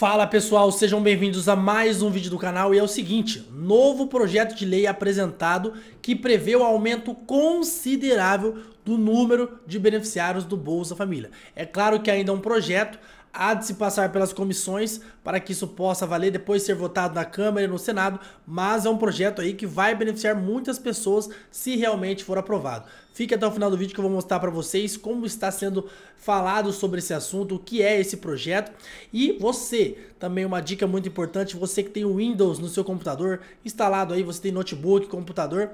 Fala pessoal, sejam bem-vindos a mais um vídeo do canal e é o seguinte, novo projeto de lei apresentado que prevê o aumento considerável do número de beneficiários do Bolsa Família. É claro que ainda é um projeto, há de se passar pelas comissões para que isso possa valer, depois ser votado na Câmara e no Senado, mas é um projeto aí que vai beneficiar muitas pessoas se realmente for aprovado. Fique até o final do vídeo que eu vou mostrar para vocês como está sendo falado sobre esse assunto, o que é esse projeto. E você, também uma dica muito importante, você que tem o Windows no seu computador instalado aí, você tem notebook, computador,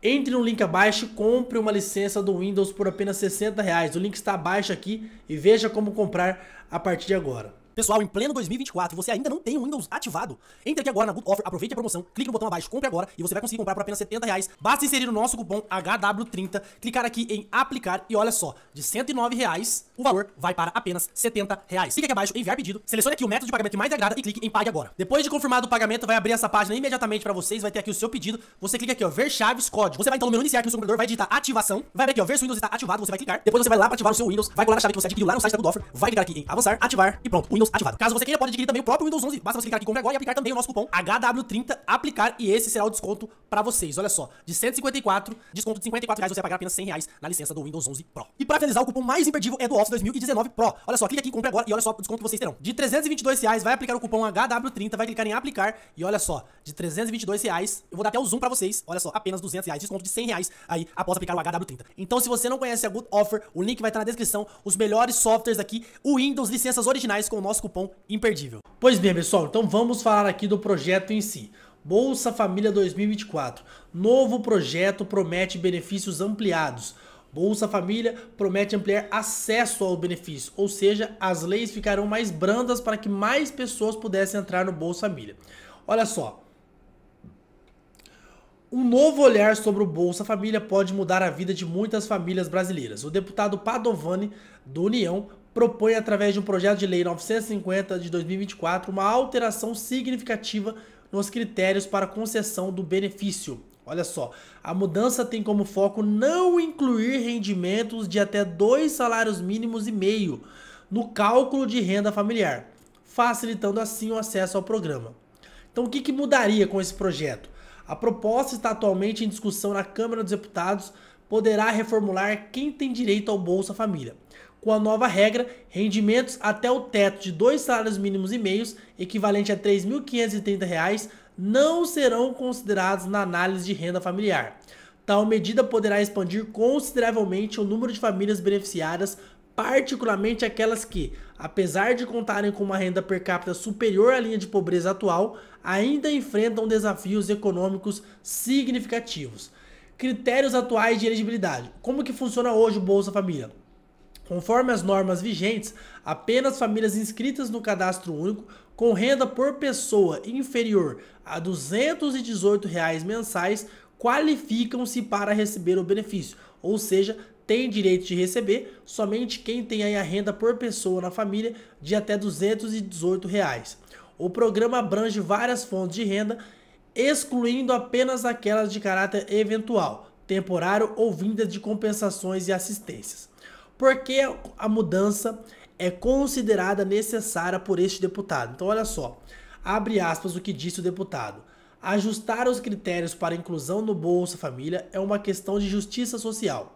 entre no link abaixo e compre uma licença do Windows por apenas 60 reais. O link está abaixo aqui e veja como comprar a partir de agora. Pessoal, em pleno 2024, você ainda não tem o Windows ativado, entre aqui agora na Good Offer, aproveite a promoção, clique no botão abaixo, compre agora e você vai conseguir comprar por apenas 70 reais. Basta inserir o nosso cupom HW30, clicar aqui em aplicar e olha só, de 109 reais, o valor vai para apenas 70 reais. Clique aqui abaixo, enviar pedido, selecione aqui o método de pagamento que mais agrada e clique em pague agora. Depois de confirmado o pagamento, vai abrir essa página imediatamente para vocês, vai ter aqui o seu pedido, você clica aqui ó, ver chaves código. Você vai então no menu iniciar aqui no seu computador, vai digitar ativação, vai ver aqui ó, ver se o Windows está ativado, você vai clicar, depois você vai lá para ativar o seu Windows, vai colar a chave que você adquiriu lá no site da Good Offer, vai clicar aqui em avançar, ativar e pronto, o Windows Windows ativado. Caso você queira, pode adquirir também o próprio Windows 11. Basta você clicar aqui em compra agora e aplicar também o nosso cupom HW30 aplicar e esse será o desconto para vocês. Olha só, de 154, desconto de 54 reais, você vai pagar apenas 100 reais na licença do Windows 11 Pro. E para finalizar, o cupom mais imperdível é do Office 2019 Pro. Olha só, clica aqui em compra agora e olha só o desconto que vocês terão. De 322 reais, vai aplicar o cupom HW30, vai clicar em aplicar e olha só, de 322 reais, eu vou dar até o zoom para vocês. Olha só, apenas 200 reais, desconto de 100 reais aí após aplicar o HW30. Então, se você não conhece a Good Offer, o link vai estar na descrição. Os melhores softwares aqui, o Windows licenças originais com o nosso cupom imperdível. Pois bem, pessoal, então vamos falar aqui do projeto em si. Bolsa Família 2024. Novo projeto promete benefícios ampliados. Bolsa Família promete ampliar acesso ao benefício, ou seja, as leis ficarão mais brandas para que mais pessoas pudessem entrar no Bolsa Família. Olha só. Um novo olhar sobre o Bolsa Família pode mudar a vida de muitas famílias brasileiras. O deputado Padovani, do União, propõe, através de um projeto de lei 950 de 2024, uma alteração significativa nos critérios para concessão do benefício. Olha só, a mudança tem como foco não incluir rendimentos de até dois salários mínimos e meio no cálculo de renda familiar, facilitando assim o acesso ao programa. Então, o que, que mudaria com esse projeto? A proposta está atualmente em discussão na Câmara dos Deputados, poderá reformular quem tem direito ao Bolsa Família com a nova regra, rendimentos até o teto de dois salários mínimos e meios, equivalente a R$ 3.530, não serão considerados na análise de renda familiar. Tal medida poderá expandir consideravelmente o número de famílias beneficiadas, particularmente aquelas que, apesar de contarem com uma renda per capita superior à linha de pobreza atual, ainda enfrentam desafios econômicos significativos. Critérios atuais de elegibilidade. Como que funciona hoje o Bolsa Família? Conforme as normas vigentes, apenas famílias inscritas no cadastro único com renda por pessoa inferior a R$ 218 reais mensais qualificam-se para receber o benefício, ou seja, tem direito de receber somente quem tem a renda por pessoa na família de até R$ 218. Reais. O programa abrange várias fontes de renda, excluindo apenas aquelas de caráter eventual, temporário ou vinda de compensações e assistências porque a mudança é considerada necessária por este deputado. Então, olha só, abre aspas o que disse o deputado. Ajustar os critérios para inclusão no Bolsa Família é uma questão de justiça social.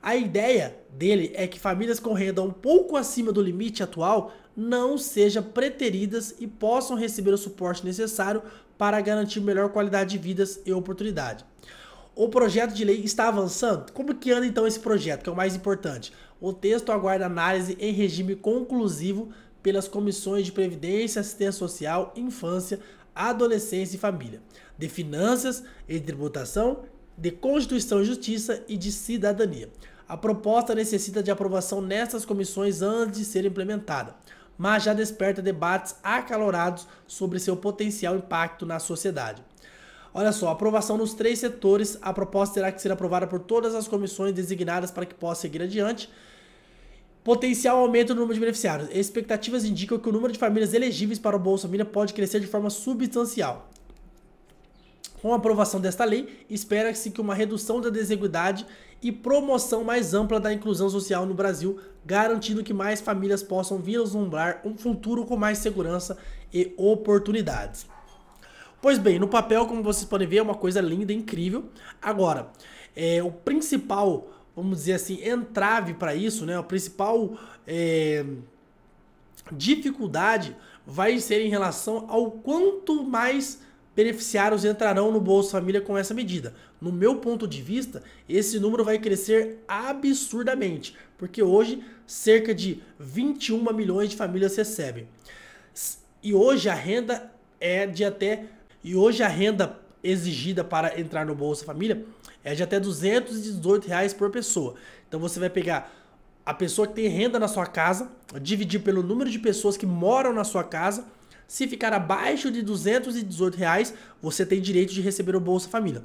A ideia dele é que famílias com renda um pouco acima do limite atual não sejam preteridas e possam receber o suporte necessário para garantir melhor qualidade de vidas e oportunidade. O projeto de lei está avançando? Como que anda então esse projeto, que é o mais importante? O texto aguarda análise em regime conclusivo pelas comissões de Previdência, Assistência Social, Infância, Adolescência e Família, de Finanças e Tributação, de Constituição e Justiça e de Cidadania. A proposta necessita de aprovação nessas comissões antes de ser implementada, mas já desperta debates acalorados sobre seu potencial impacto na sociedade. Olha só, aprovação nos três setores. A proposta terá que ser aprovada por todas as comissões designadas para que possa seguir adiante. Potencial aumento no número de beneficiários. Expectativas indicam que o número de famílias elegíveis para o Bolsa Família pode crescer de forma substancial. Com a aprovação desta lei, espera-se que uma redução da desigualdade e promoção mais ampla da inclusão social no Brasil, garantindo que mais famílias possam vislumbrar um futuro com mais segurança e oportunidades. Pois bem, no papel, como vocês podem ver, é uma coisa linda, incrível. Agora, é, o principal, vamos dizer assim, entrave para isso, né? A principal é, dificuldade vai ser em relação ao quanto mais beneficiários entrarão no Bolsa Família com essa medida. No meu ponto de vista, esse número vai crescer absurdamente, porque hoje cerca de 21 milhões de famílias recebem. E hoje a renda é de até e hoje a renda exigida para entrar no Bolsa Família é de até R$ 218 reais por pessoa. Então você vai pegar a pessoa que tem renda na sua casa, dividir pelo número de pessoas que moram na sua casa. Se ficar abaixo de R$ 218, reais, você tem direito de receber o Bolsa Família.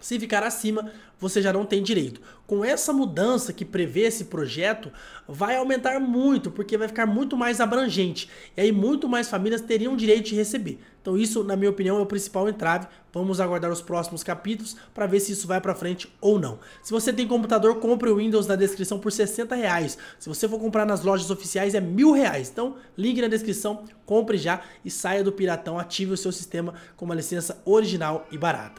Se ficar acima, você já não tem direito. Com essa mudança que prevê esse projeto, vai aumentar muito, porque vai ficar muito mais abrangente. E aí, muito mais famílias teriam direito de receber. Então, isso, na minha opinião, é o principal entrave. Vamos aguardar os próximos capítulos para ver se isso vai para frente ou não. Se você tem computador, compre o Windows na descrição por 60 reais. Se você for comprar nas lojas oficiais, é mil reais. Então, link na descrição, compre já e saia do piratão. Ative o seu sistema com uma licença original e barata.